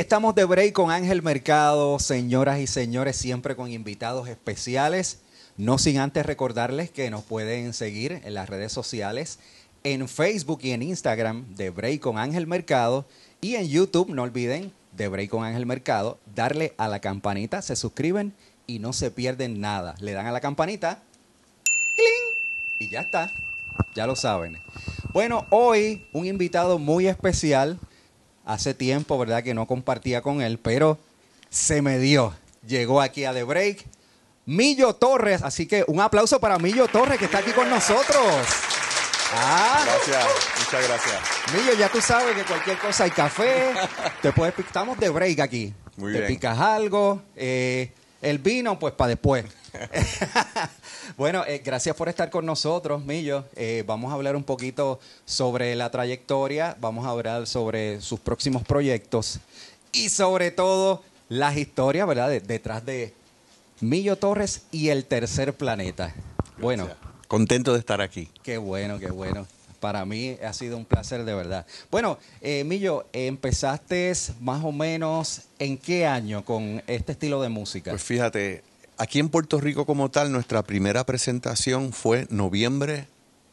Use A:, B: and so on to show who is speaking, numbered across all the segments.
A: estamos de break con Ángel Mercado, señoras y señores, siempre con invitados especiales. No sin antes recordarles que nos pueden seguir en las redes sociales, en Facebook y en Instagram, de break con Ángel Mercado. Y en YouTube, no olviden, de break con Ángel Mercado, darle a la campanita, se suscriben y no se pierden nada. Le dan a la campanita, y ya está. Ya lo saben. Bueno, hoy un invitado muy especial Hace tiempo, ¿verdad? Que no compartía con él, pero se me dio. Llegó aquí a The Break. Millo Torres, así que un aplauso para Millo Torres que está aquí con nosotros.
B: Ah. Gracias, muchas gracias.
A: Millo, ya tú sabes que cualquier cosa hay café, te puedes estamos de break aquí. Muy te picas algo, eh, el vino pues para después. Bueno, eh, gracias por estar con nosotros, Millo. Eh, vamos a hablar un poquito sobre la trayectoria, vamos a hablar sobre sus próximos proyectos y sobre todo las historias, ¿verdad? detrás de Millo Torres y el tercer planeta. Bueno. Contento de estar aquí. Qué bueno, qué bueno. Para mí ha sido un placer de verdad. Bueno, eh, Millo, empezaste más o menos en qué año
B: con este estilo de música. Pues fíjate, Aquí en Puerto Rico como tal, nuestra primera presentación fue noviembre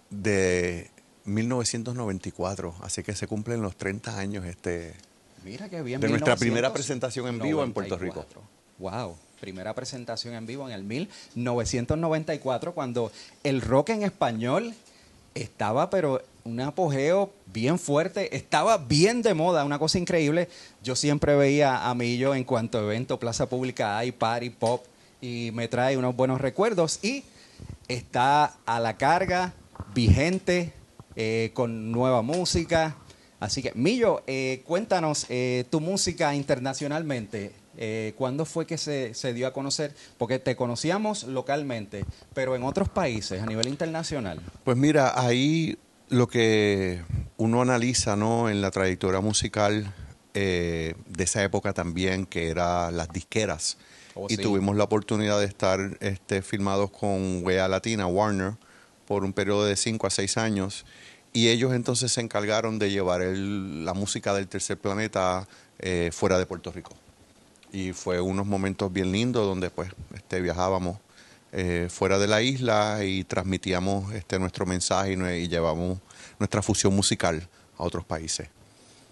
B: de 1994, así que se cumplen los 30 años este De nuestra primera presentación en vivo en Puerto Rico.
A: Wow, primera presentación en vivo en el 1994 cuando el rock en español estaba pero un apogeo bien fuerte, estaba bien de moda, una cosa increíble. Yo siempre veía a Millo en cuanto a evento, plaza pública hay, party, pop, y me trae unos buenos recuerdos y está a la carga, vigente, eh, con nueva música. Así que, Millo, eh, cuéntanos eh, tu música internacionalmente. ¿Cuándo fue que se, se, dio a conocer? Porque te conocíamos localmente, pero en otros países, a nivel internacional.
B: Pues mira, ahí lo que uno analiza ¿no? en la trayectoria musical de esa época también, que eran las disqueras. Oh, y tuvimos la oportunidad de estar este, filmados con Wea Latina, Warner, por un periodo de 5 a 6 años. Y ellos entonces se encargaron de llevar la música del tercer planeta eh, fuera de Puerto Rico. Y fue unos momentos bien lindos donde pues este, viajábamos eh, fuera de la isla y transmitíamos este, nuestro mensaje y, y llevamos nuestra fusión musical a otros países.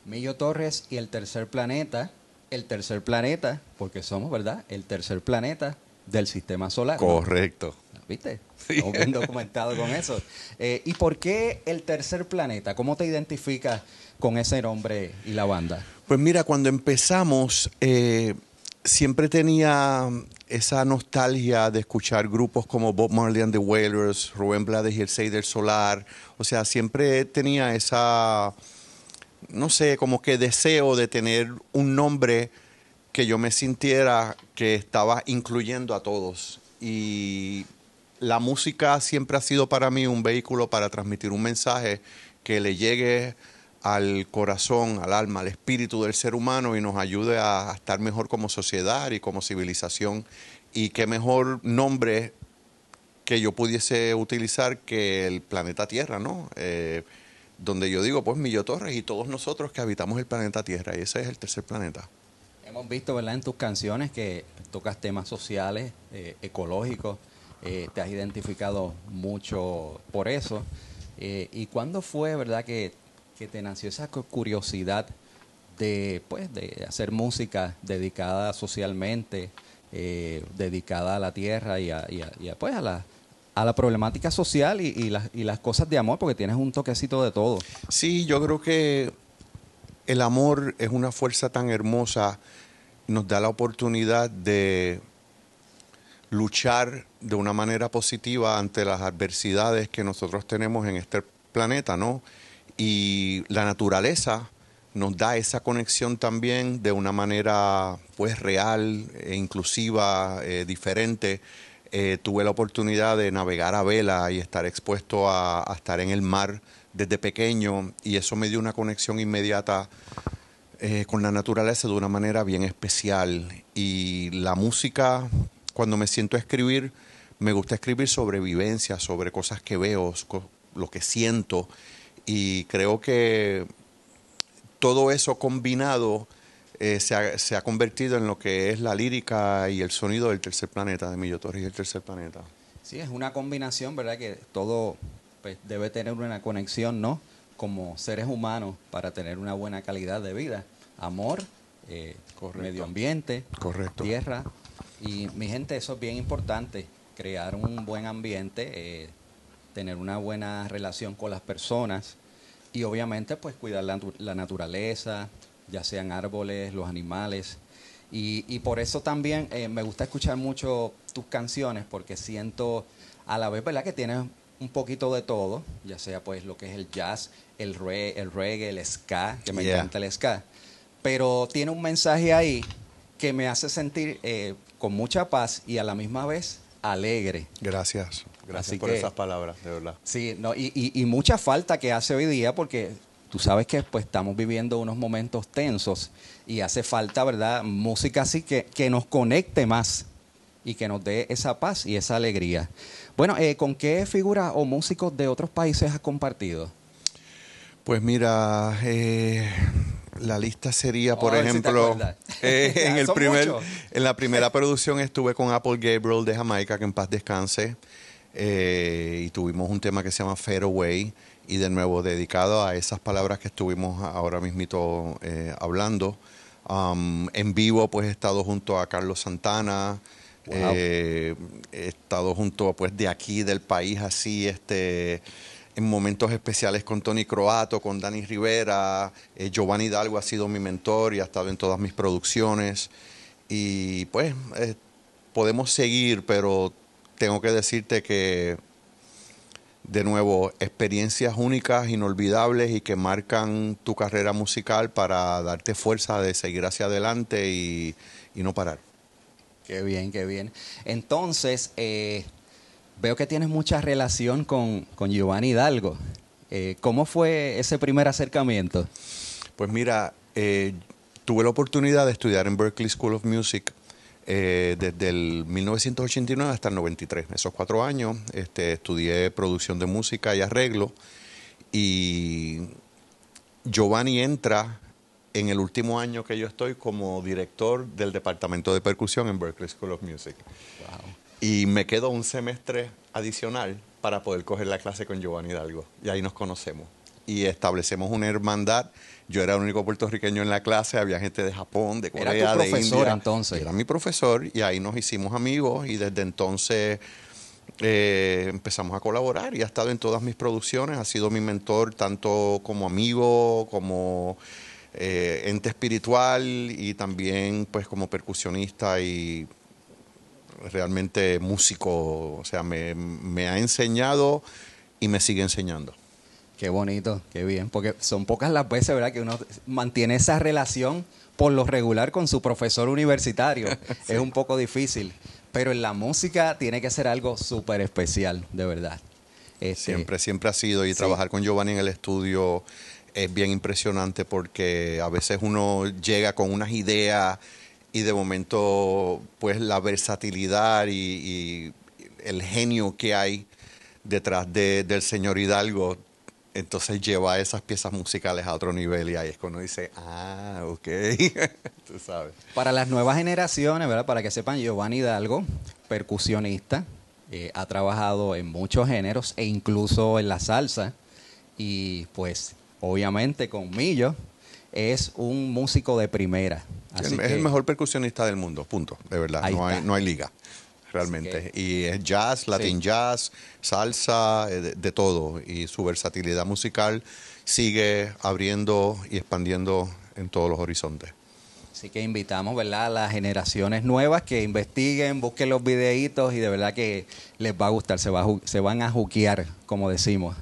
A: Millo Torres y el tercer planeta el tercer planeta, porque somos, ¿verdad? El tercer planeta del sistema solar. Correcto. ¿Viste? Sí. bien documentado con eso. Eh, ¿Y por qué el tercer planeta? ¿Cómo te identificas con ese nombre y la banda?
B: Pues mira, cuando empezamos, eh, siempre tenía um, esa nostalgia de escuchar grupos como Bob Marley and the Wailers, Rubén Blades y el Sey Solar. O sea, siempre tenía esa no sé, como que deseo de tener un nombre que yo me sintiera que estaba incluyendo a todos. Y la música siempre ha sido para mí un vehículo para transmitir un mensaje que le llegue al corazón, al alma, al espíritu del ser humano y nos ayude a, estar mejor como sociedad y como civilización. Y qué mejor nombre que yo pudiese utilizar que el planeta Tierra, ¿no? Eh, donde yo digo, pues Millo Torres y todos nosotros que habitamos el planeta Tierra, y ese es el tercer planeta.
A: Hemos visto, ¿verdad?, en tus canciones que tocas temas sociales, eh, ecológicos, eh, te has identificado mucho por eso. Eh, ¿Y cuándo fue, verdad, que, te nació esa curiosidad de, pues, de hacer música dedicada socialmente, dedicada a la tierra y y y pues, a la, a
B: la problemática social y, las, las cosas de amor, porque tienes un toquecito de todo. Sí, yo creo que el amor es una fuerza tan hermosa, nos da la oportunidad de luchar de una manera positiva ante las adversidades que nosotros tenemos en este planeta, ¿no? Y la naturaleza nos da esa conexión también de una manera pues real, e inclusiva, eh, diferente. Eh, tuve la oportunidad de navegar a vela y estar expuesto a, estar en el mar desde pequeño y eso me dio una conexión inmediata eh, con la naturaleza de una manera bien especial. Y la música, cuando me siento a escribir, me gusta escribir sobre vivencias, sobre cosas que veo, lo que siento y creo que todo eso combinado eh, se, ha, convertido en lo que es la lírica y el sonido del tercer planeta, de Emilio Torres y el tercer planeta.
A: Sí, es una combinación, ¿verdad? Que todo pues, debe tener una conexión, ¿no? Como seres humanos para tener una buena calidad de vida. Amor, eh, medio ambiente, Correcto. tierra. Y mi gente, eso es bien importante, crear un buen ambiente, eh, tener una buena relación con las personas y obviamente pues cuidar la naturaleza, ya sean árboles, los animales. Y, y por eso también eh, me gusta escuchar mucho tus canciones, porque siento a la vez, ¿verdad?, que tienes un poquito de todo, ya sea pues lo que es el jazz, el, el reggae, el ska, que me encanta el ska, pero tiene un mensaje ahí que me hace sentir eh, con mucha paz y a la misma vez alegre. Gracias, gracias por esas
B: palabras, de verdad.
A: Sí, no, y, y mucha falta que hace hoy día porque tú sabes que pues, estamos viviendo unos momentos tensos y hace falta, ¿verdad? Música así que, que nos conecte más y que nos dé esa paz y esa alegría. Bueno, eh, ¿con qué figuras o músicos de otros países has compartido? Pues mira,
B: eh, la lista sería, oh, por ejemplo, eh, en, la primera producción estuve con Apple Gabriel de Jamaica, que en paz descanse, y tuvimos un tema que se llama Fade Away y de nuevo dedicado a esas palabras que estuvimos ahora mismo eh, hablando. en vivo pues he estado junto a Carlos Santana, eh, he estado junto pues de aquí, del país así, este en momentos especiales con Tony Croato, con Dani Rivera, eh, Giovanni Hidalgo ha sido mi mentor y ha estado en todas mis producciones. Y pues podemos seguir, pero tengo que decirte que de nuevo, experiencias únicas, inolvidables y que marcan tu carrera musical para darte fuerza de seguir hacia adelante y, no parar. Qué bien, qué bien. Entonces, eh, veo que tienes
A: mucha relación con, Giovanni Hidalgo. Eh, ¿Cómo fue ese primer acercamiento?
B: Pues mira, eh, tuve la oportunidad de estudiar en Berkeley School of Music eh, desde el 1989 hasta el 93. Esos cuatro años este, estudié producción de música y arreglo y Giovanni entra en el último año que yo estoy como director del departamento de percusión en Berklee School of Music. Y me quedo un semestre adicional para poder coger la clase con Giovanni Hidalgo. Y ahí nos conocemos y establecemos una hermandad yo era el único puertorriqueño en la clase, había gente de Japón, de Corea, era tu profesor, entonces. Era mi profesor y ahí nos hicimos amigos y desde entonces eh, empezamos a colaborar y ha estado en todas mis producciones, ha sido mi mentor tanto como amigo, como eh, ente espiritual y también pues como percusionista y realmente músico, o sea, me ha enseñado y me sigue enseñando. Qué bonito, qué bien, porque son pocas
A: las veces, ¿verdad?, que uno mantiene esa relación por lo regular con su profesor universitario. Es un poco difícil, pero en la música tiene que ser algo súper especial, de
B: verdad. Este, siempre, siempre ha sido, y trabajar con Giovanni en el estudio es bien impresionante porque a veces uno llega con unas ideas y de momento pues la versatilidad y, el genio que hay detrás del señor Hidalgo entonces lleva esas piezas musicales a otro nivel y ahí es cuando dice, ah, ok,
A: tú sabes. Para
B: las nuevas generaciones,
A: ¿verdad? Para que sepan, Giovanni Hidalgo, percusionista, eh, ha trabajado en muchos géneros e incluso en la salsa y pues obviamente con
B: Millo es un músico de primera. es el mejor percusionista del mundo, punto, de verdad, no hay, no hay liga realmente. Y es jazz, latin jazz, salsa, eh, de, todo. Y su versatilidad musical sigue abriendo y expandiendo en todos los horizontes.
A: Así que invitamos ¿verdad? a las generaciones nuevas que investiguen, busquen los videitos y de verdad que les va a gustar, se, va se van a juquear, como decimos.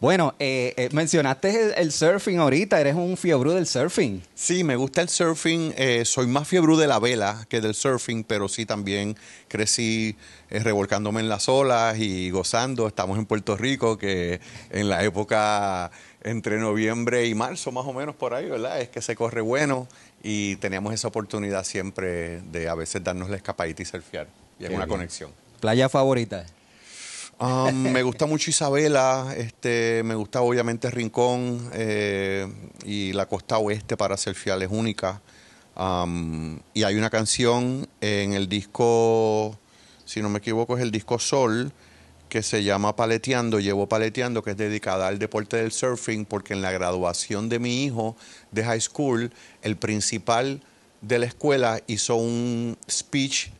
A: Bueno, eh, eh, mencionaste el, surfing ahorita,
B: eres un fiebrú del surfing. Sí, me gusta el surfing, eh, soy más fiebrú de la vela que del surfing, pero sí también crecí revolcándome en las olas y gozando. Estamos en Puerto Rico, que en la época entre noviembre y marzo, más o menos por ahí, ¿verdad? Es que se corre bueno y teníamos esa oportunidad siempre de a veces darnos la escapadita y surfear. Y es una conexión. ¿Playa favorita? Um, me gusta mucho Isabela, este, me gusta obviamente Rincón eh, y la costa oeste para ser fiales es única. Um, y hay una canción en el disco, si no me equivoco, es el disco Sol, que se llama Paleteando, llevo Paleteando, que es dedicada al deporte del surfing, porque en la graduación de mi hijo de high school, el principal de la escuela hizo un speech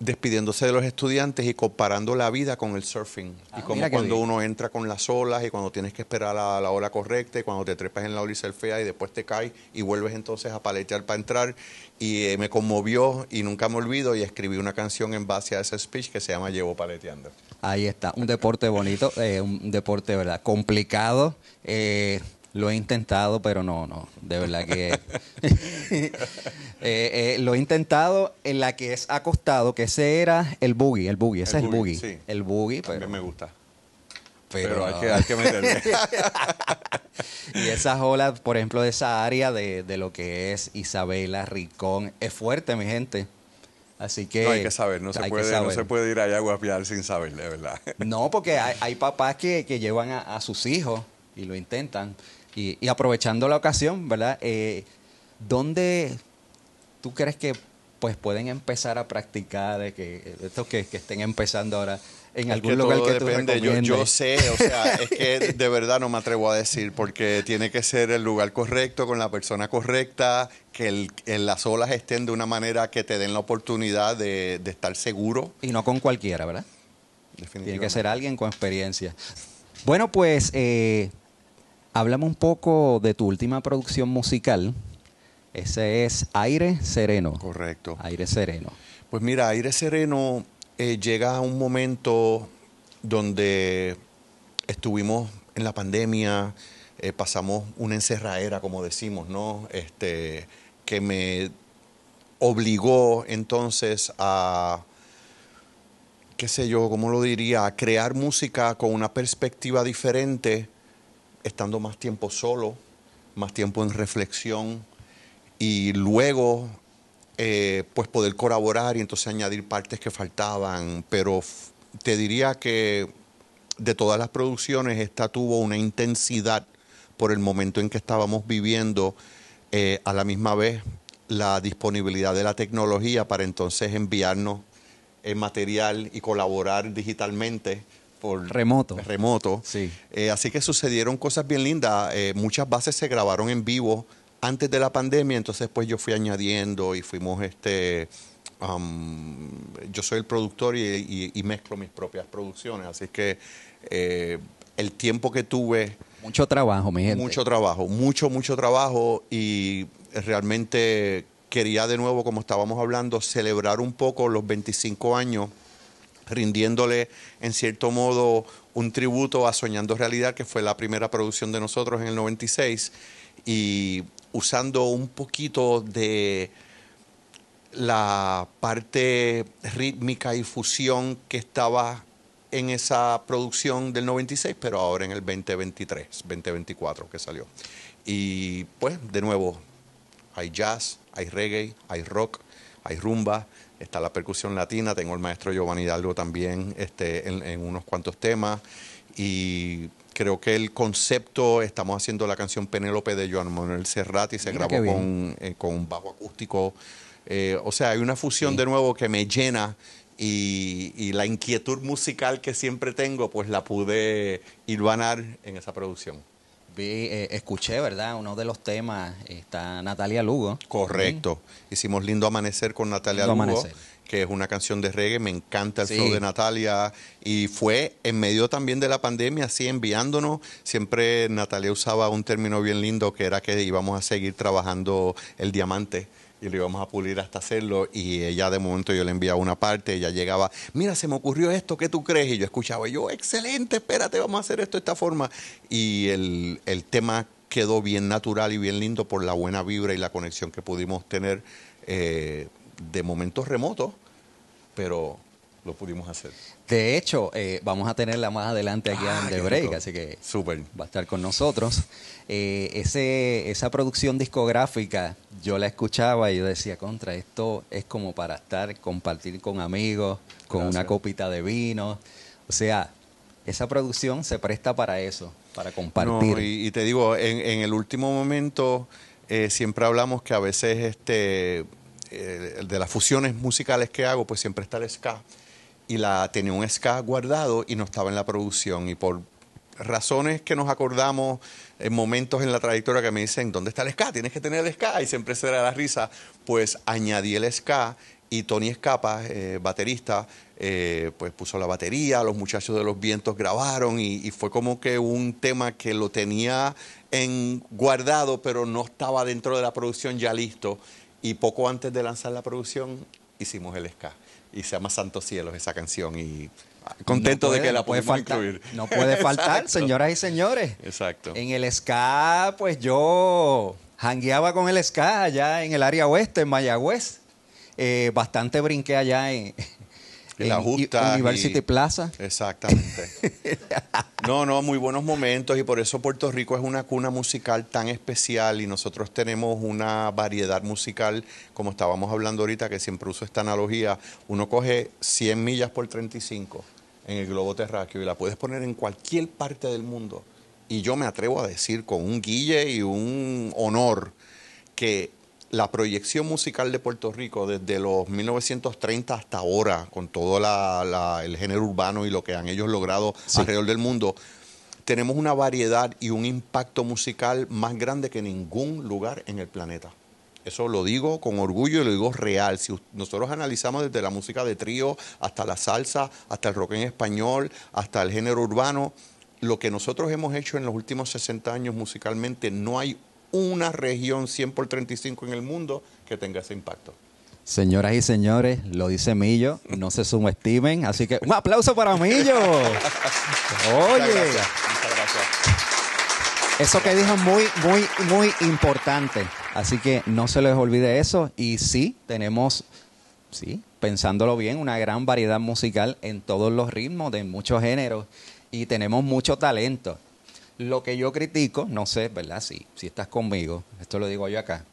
B: despidiéndose de los estudiantes y comparando la vida con el surfing. Ah, y como cuando uno entra con las olas y cuando tienes que esperar a la hora correcta y cuando te trepas en la ola y surfeas y después te caes y vuelves entonces a paletear para entrar. Y eh, me conmovió y nunca me olvido y escribí una canción en base a ese speech que se llama Llevo paleteando.
A: Ahí está, un deporte bonito, eh, un deporte, ¿verdad? Complicado. Eh, lo he intentado, pero no, no. De verdad que. Eh, eh, lo he intentado en la que es acostado, que ese era el buggy, el buggy, ese es el buggy, Sí. El boogie, pero. me gusta. Pero, hay, que, hay y esas olas, por ejemplo, de esa área de, de, lo que es Isabela, Ricón, es fuerte, mi gente. Así que. No hay que saber, no, se
B: puede, ir allá a guapiar sin saber, de verdad. no,
A: porque hay, papás que, llevan a, a, sus hijos y lo intentan. Y, aprovechando la ocasión, ¿verdad? Eh, ¿Dónde tú crees que pues pueden empezar a practicar, de que eh, estos que, estén empezando ahora en algún lugar que depende. Yo, sé, o sea, es que
B: de verdad no me atrevo a decir porque tiene que ser el lugar correcto con la persona correcta, que en las olas estén de una manera que te den la oportunidad de, estar seguro. Y no con cualquiera, ¿verdad? Tiene que ser alguien
A: con experiencia. Bueno, pues eh, Hablamos un poco de tu
B: última producción musical. Ese es Aire Sereno. Correcto. Aire Sereno. Pues mira, Aire Sereno eh, llega a un momento donde estuvimos en la pandemia, eh, pasamos una encerraera, como decimos, ¿no? Este, que me obligó entonces a, qué sé yo, ¿cómo lo diría?, a crear música con una perspectiva diferente estando más tiempo solo, más tiempo en reflexión y luego eh, pues poder colaborar y entonces añadir partes que faltaban. Pero te diría que de todas las producciones esta tuvo una intensidad por el momento en que estábamos viviendo, eh, a la misma vez la disponibilidad de la tecnología para entonces enviarnos el eh, material y colaborar digitalmente remoto. Remoto. Sí. Eh, así que sucedieron cosas bien lindas. Eh, muchas bases se grabaron en vivo antes de la pandemia, entonces pues yo fui añadiendo y fuimos este... Um, yo soy el productor y, mezclo mis propias producciones, así que eh, el tiempo que tuve...
A: Mucho trabajo, mi Mucho
B: trabajo, mucho, mucho trabajo y realmente quería de nuevo, como estábamos hablando, celebrar un poco los 25 años rindiéndole en cierto modo un tributo a Soñando Realidad, que fue la primera producción de nosotros en el 96, y usando un poquito de la parte rítmica y fusión que estaba en esa producción del 96, pero ahora en el 2023, 2024 que salió. Y pues, de nuevo, hay jazz, hay reggae, hay rock, hay rumba, está la percusión latina, tengo el maestro Giovanni Hidalgo también este, en, unos cuantos temas y creo que el concepto, estamos haciendo la canción Penélope de Joan Manuel Serrati, se grabó eh, con, un bajo acústico. Eh, o sea, hay una fusión de nuevo que me llena y, y, la inquietud musical que siempre tengo, pues la pude hilvanar en esa producción. Eh, escuché, ¿verdad? Uno de los temas está Natalia Lugo. Correcto. Hicimos Lindo Amanecer con Natalia Lugo, que es una canción de reggae. Me encanta el flow de Natalia. Y fue en medio también de la pandemia, así enviándonos. Siempre Natalia usaba un término bien lindo que era que íbamos a seguir trabajando el diamante y lo íbamos a pulir hasta hacerlo. Y ella, de momento, yo le enviaba una parte, ella llegaba, mira, se me ocurrió esto, ¿qué tú crees? Y yo escuchaba, yo, excelente, espérate, vamos a hacer esto de esta forma. Y el, tema quedó bien natural y bien lindo por la buena vibra y la conexión que pudimos tener eh, de momentos remotos, pero lo pudimos hacer. De hecho, eh, vamos a tenerla
A: más adelante aquí ah, en a Break, así que va a estar con nosotros. Eh, esa producción discográfica, yo la escuchaba y yo decía, contra, esto es como para estar, compartir con amigos, con una copita de vino. O sea, esa producción se presta para eso, para compartir.
B: y, te digo, en, el último momento eh, siempre hablamos que a veces este de las fusiones musicales que hago, pues siempre está el ska y la tenía un ska guardado y no estaba en la producción. Y por razones que nos acordamos en momentos en la trayectoria que me dicen, ¿dónde está el ska? Tienes que tener el ska. Y siempre se da la risa, pues añadí el ska y Tony Escapa, eh, baterista, eh, pues puso la batería, los muchachos de los vientos grabaron y, fue como que un tema que lo tenía en guardado, pero no estaba dentro de la producción ya listo. Y poco antes de lanzar la producción hicimos el ska y se llama Santos Cielos esa canción y contento de que la puede Incluir. No puede faltar,
A: señoras y señores.
B: Exacto. En el ska, pues yo
A: hangueaba con el ska allá en el área oeste, en Mayagüez. Eh, bastante brinqué
B: allá en, en la justa. University Plaza. Exactamente. no, no, muy buenos momentos y por eso Puerto Rico es una cuna musical tan especial y nosotros tenemos una variedad musical, como estábamos hablando ahorita, que siempre uso esta analogía. Uno coge 100 millas por 35 en el globo terráqueo y la puedes poner en cualquier parte del mundo. Y yo me atrevo a decir con un guille y un honor que la proyección musical de Puerto Rico desde los 1930 hasta ahora, con todo el género urbano y lo que han ellos logrado alrededor del mundo, tenemos una variedad y un impacto musical más grande que ningún lugar en el planeta. Eso lo digo con orgullo y lo digo real. Si nosotros analizamos desde la música de trío hasta la salsa, hasta el rock en español, hasta el género urbano, lo que nosotros hemos hecho en los últimos 60 años musicalmente, no hay una región 100 por 35 en el mundo que tenga ese impacto.
A: Señoras y señores, lo dice Millo, no se subestimen, así que un aplauso para Millo. Oye, eso que dijo es muy, muy, muy importante, así que no se les olvide eso y sí, tenemos, sí, pensándolo bien, una gran variedad musical en todos los ritmos, de muchos géneros y tenemos mucho talento. Lo que yo critico, no sé, ¿verdad? Si, si estás conmigo, esto lo digo yo acá,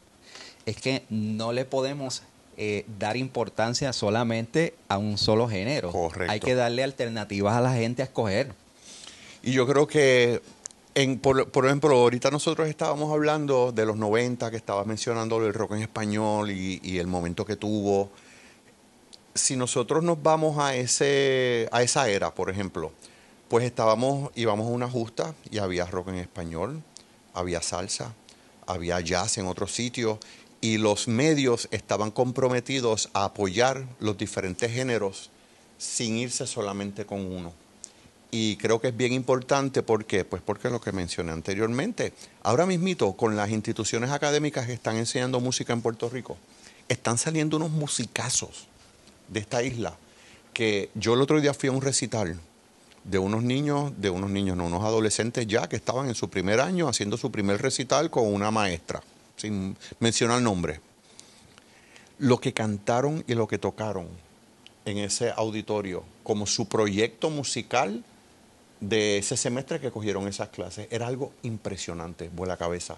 A: es que no le podemos eh, dar importancia solamente a un solo género. Correcto. Hay que darle alternativas a la gente a escoger.
B: Y yo creo que, por, ejemplo, ahorita nosotros estábamos hablando de los 90, que estabas mencionando el rock en español y, y el momento que tuvo. Si nosotros nos vamos a, ese, a esa era, por ejemplo, pues estábamos, íbamos a una justa y había rock en español, había salsa, había jazz en otros sitios y los medios estaban comprometidos a apoyar los diferentes géneros sin irse solamente con uno. Y creo que es bien importante, ¿por qué? Pues porque lo que mencioné anteriormente, ahora mismito con las instituciones académicas que están enseñando música en Puerto Rico, están saliendo unos musicazos de esta isla, que yo el otro día fui a un recital de unos niños, de unos niños, no, unos adolescentes ya que estaban en su primer año haciendo su primer recital con una maestra, sin mencionar nombre. Lo que cantaron y lo que tocaron en ese auditorio como su proyecto musical de ese semestre que cogieron esas clases era algo impresionante, vuela cabeza.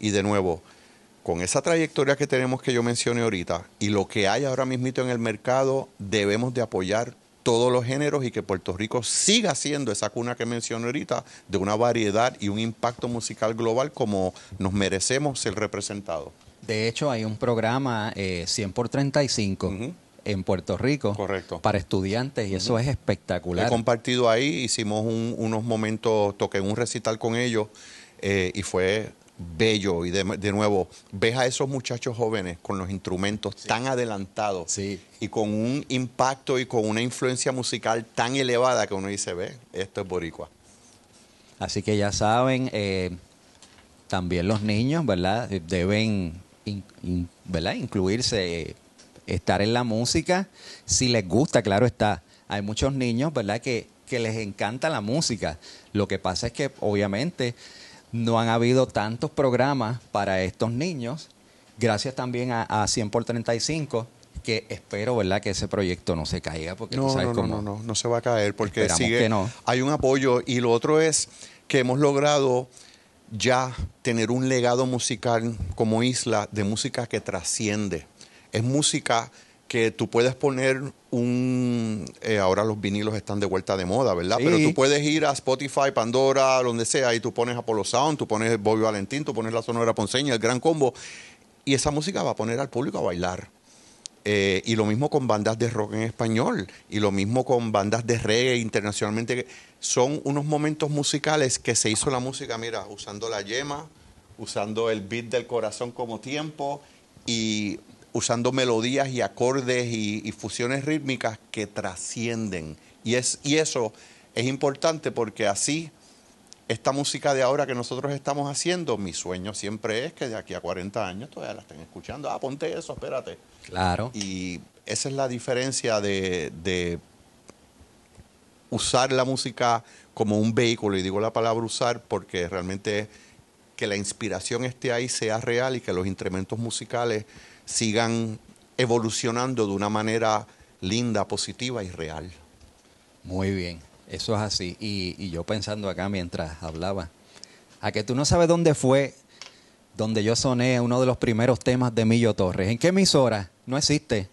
B: Y de nuevo, con esa trayectoria que tenemos que yo mencioné ahorita y lo que hay ahora mismito en el mercado, debemos de apoyar todos los géneros y que Puerto Rico siga siendo esa cuna que mencioné ahorita de una variedad y un impacto musical global como nos merecemos ser representados.
A: De hecho, hay un programa 100 eh, por 35 en Puerto Rico Correcto. para estudiantes y eso es espectacular. He
B: compartido ahí, hicimos unos momentos, toqué un recital con ellos eh, y fue bello y de, nuevo ves a esos muchachos jóvenes con los instrumentos tan adelantados y con un impacto y con una influencia musical tan elevada que uno dice, ve, esto es boricua.
A: Así que ya saben, eh, también los niños, ¿verdad? Eh, deben ¿verdad? incluirse, eh, estar en la música, si les gusta, claro está. Hay muchos niños, ¿verdad? Que, que les encanta la música. Lo que pasa es que obviamente no han habido tantos programas para estos niños, gracias también a, 100 por 35 que espero, ¿verdad?, que ese proyecto no se caiga, porque no, no,
B: no, no, se va a caer, porque sigue, hay un apoyo. Y lo otro es que hemos logrado ya tener un legado musical como isla de música que trasciende. Es música que tú puedes poner un... Eh, ahora los vinilos están de vuelta de moda, ¿verdad? Pero tú puedes ir a Spotify, Pandora, donde sea, y tú pones Apollo Sound, tú pones Bobby Valentín, tú pones La Sonora Ponceña, el Gran Combo, y esa música va a poner al público a bailar. Eh, y lo mismo con bandas de rock en español, y lo mismo con bandas de reggae internacionalmente. Son unos momentos musicales que se hizo la música, mira, usando la yema, usando el beat del corazón como tiempo, y usando melodías y acordes y, fusiones rítmicas que trascienden. Y, es, y eso es importante porque así esta música de ahora que nosotros estamos haciendo, mi sueño siempre es que de aquí a 40 años todavía la estén escuchando. Ah, ponte eso, espérate. Claro. Y esa es la diferencia de, de usar la música como un vehículo, y digo la palabra usar porque realmente que la inspiración esté ahí, sea real y que los instrumentos musicales sigan evolucionando de una manera linda, positiva y real. Muy bien, eso es así.
A: Y, yo pensando acá mientras hablaba, a que tú no sabes dónde fue donde yo soné uno de los primeros temas de Millo Torres. ¿En qué emisora? No existe.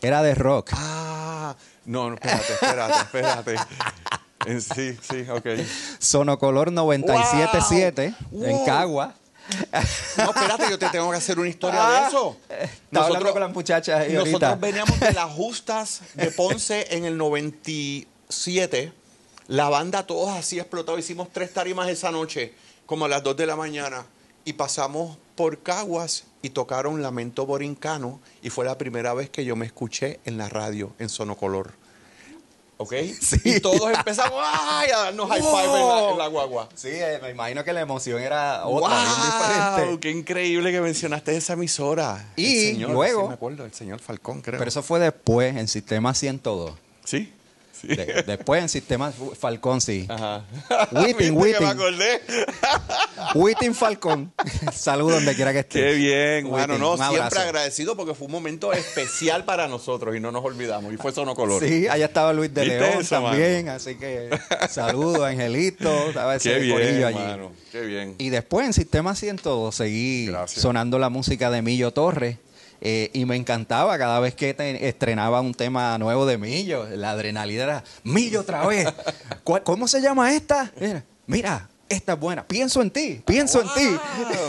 A: Era de rock. Ah,
B: no, espérate, espérate, espérate. Eh, sí, sí, ok.
A: Sonocolor 977 en Cagua.
B: No, espérate, yo te tengo que hacer una historia de ah, eso. con las muchachas. nosotros veníamos de las justas de Ponce en el 97. La banda todos así explotado. Hicimos tres tarimas esa noche, como a las 2 de la mañana. Y pasamos por Caguas y tocaron Lamento Borincano. Y fue la primera vez que yo me escuché en la radio, en Sonocolor. ¿Ok? Sí. Y todos empezamos a
A: darnos high five en la, guagua. Sí, eh, me imagino que la emoción era
B: otra, wow, diferente. ¡Qué increíble que mencionaste esa emisora! Y luego. Sí me acuerdo, el señor Falcón, creo. Pero eso
A: fue después, en Sistema 102. Sí después en Sistema Falcón, sí. Ajá. Witting, Witting. me acordé. Falcón. Saludos donde quiera que estés. Qué bien. Bueno, no, siempre
B: agradecido porque fue un momento especial para nosotros y no nos olvidamos. Y fue Sonocolor. Sí, allá
A: estaba Luis de León también.
B: Así que
A: saludos, Angelito. Qué bien, allí. Qué bien. Y después en Sistema 102 seguí sonando la música de Millo Torres eh, y me encantaba cada vez que estrenaba un tema nuevo de Millo, la adrenalina era Millo otra vez. ¿Cómo se llama esta? mira, esta es buena. Pienso en ti, pienso en ti.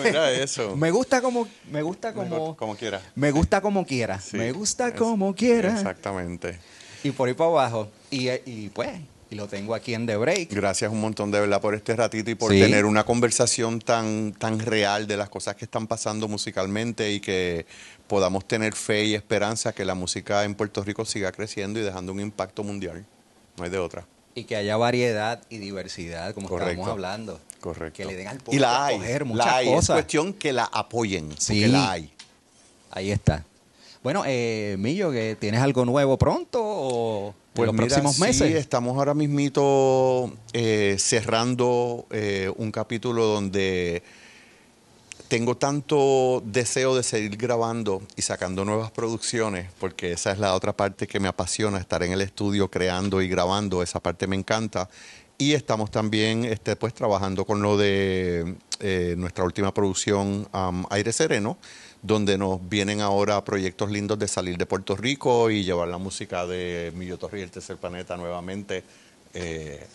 B: Mira eso. me gusta
A: como me gusta como como quiera. Me gusta como quiera. me gusta como quiera.
B: Exactamente. Y por ahí para abajo y pues y lo tengo aquí en The Break. Gracias un montón de verdad por este ratito y por tener una conversación tan, tan real de las cosas que están pasando musicalmente y que podamos tener fe y esperanza que la música en Puerto Rico siga creciendo y dejando un impacto mundial. No hay de otra.
A: Y que haya variedad y diversidad, como estamos hablando. Correcto. Que le den al pueblo y la hay, a coger la hay. Es cuestión
B: que la apoyen, sí. la hay. Ahí está. Bueno,
A: eh, Millo, que
B: ¿tienes algo nuevo pronto
A: o pues los próximos meses? Sí,
B: estamos ahora mismito eh, cerrando eh, un capítulo donde tengo tanto deseo de seguir grabando y sacando nuevas producciones, porque esa es la otra parte que me apasiona, estar en el estudio creando y grabando, esa parte me encanta. Y estamos también este, pues, trabajando con lo de eh, nuestra última producción, um, Aire Sereno, donde nos vienen ahora proyectos lindos de salir de Puerto Rico y llevar la música de Millo Torres y el Tercer Planeta nuevamente eh,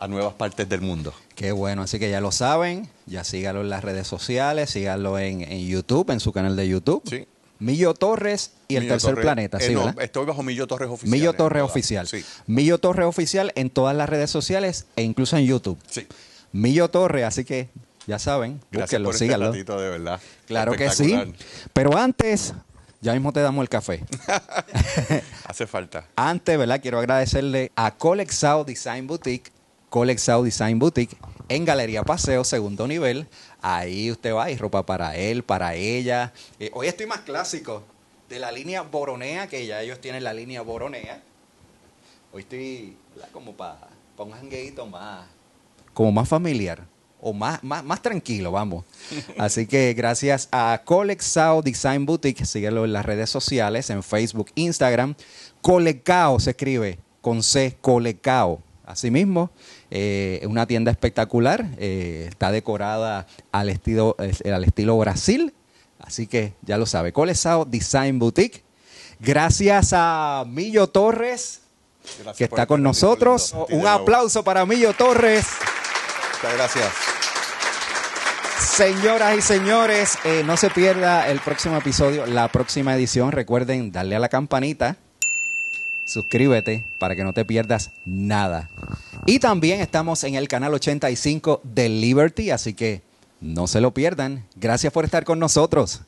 B: a nuevas partes del mundo.
A: Qué bueno, así que ya lo saben, ya síganlo en las redes sociales, síganlo en, YouTube, en su canal de YouTube. Sí. Millo Torres y el Tercer Planeta. Eh, ¿sí,
B: estoy bajo Millo Torres Oficial. Millo Torres Oficial. Sí.
A: Millo Torres Oficial en todas las redes sociales e incluso en YouTube. Sí. Millo Torres, así que ya saben, Gracias por este de
B: verdad. Claro que sí.
A: Pero antes, ya mismo te damos el café.
B: Hace falta.
A: Antes, ¿verdad? Quiero agradecerle a Colexao Design Boutique, Colexao Design Boutique, en Galería Paseo, segundo nivel. Ahí usted va, y ropa para él, para ella. Eh, hoy estoy más clásico, de la línea Boronea, que ya ellos tienen la línea Boronea. Hoy estoy como para un más, como más familiar o más, más, tranquilo, vamos. Así que gracias a Colexao Design Boutique, síguelo en las redes sociales, en Facebook, Instagram. Colecao se escribe con C, Colecao. Asimismo, es eh, una tienda espectacular, eh, está decorada al estilo, eh, al estilo Brasil, así que ya lo sabe. Colexao Design Boutique. Gracias a Millo Torres,
B: que está con nosotros. Un aplauso para
A: Millo Torres gracias. Señoras y señores, eh, no se pierda el próximo episodio, la próxima edición. Recuerden darle a la campanita, suscríbete para que no te pierdas nada. Y también estamos en el canal 85 de Liberty, así que no se lo pierdan. Gracias por estar con nosotros.